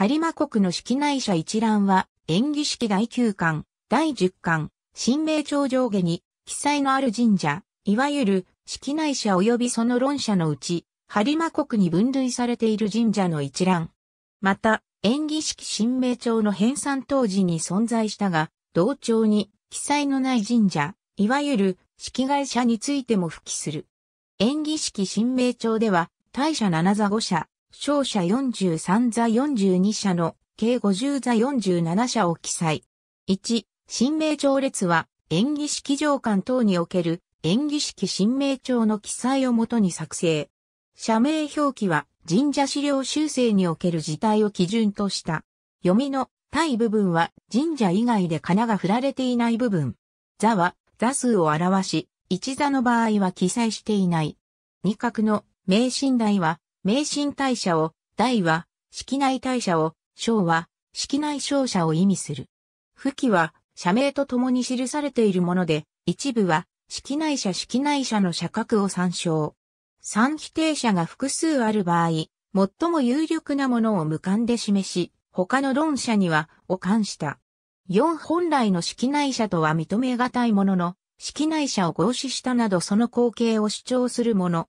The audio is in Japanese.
播磨国の式内社一覧は、演技式第9巻、第10巻、新名朝上下に、記載のある神社、いわゆる、式内社及びその論者のうち、播磨国に分類されている神社の一覧。また、演技式新名朝の編纂当時に存在したが、同帳に記載のない神社、いわゆる式外社についても付記する。演技式新名朝では、大社七座五社、勝者43座42社の計50座47社を記載。1、新名帳列は演技式上巻等における演技式新名帳の記載をもとに作成。社名表記は神社資料修正における事態を基準とした。読みの対部分は神社以外で仮名が振られていない部分。座は座数を表し、一座の場合は記載していない。二角の名神台は名神大社を、大は、式内大社を、小は、式内小社を意味する。付記は、社名とともに記されているもので、一部は、式内社式内社の社格を参照。三否定者が複数ある場合、最も有力なものを無観で示し、他の論者には、を冠した。四本来の式内者とは認めがたいものの、式内者を合祀したなどその光景を主張するもの。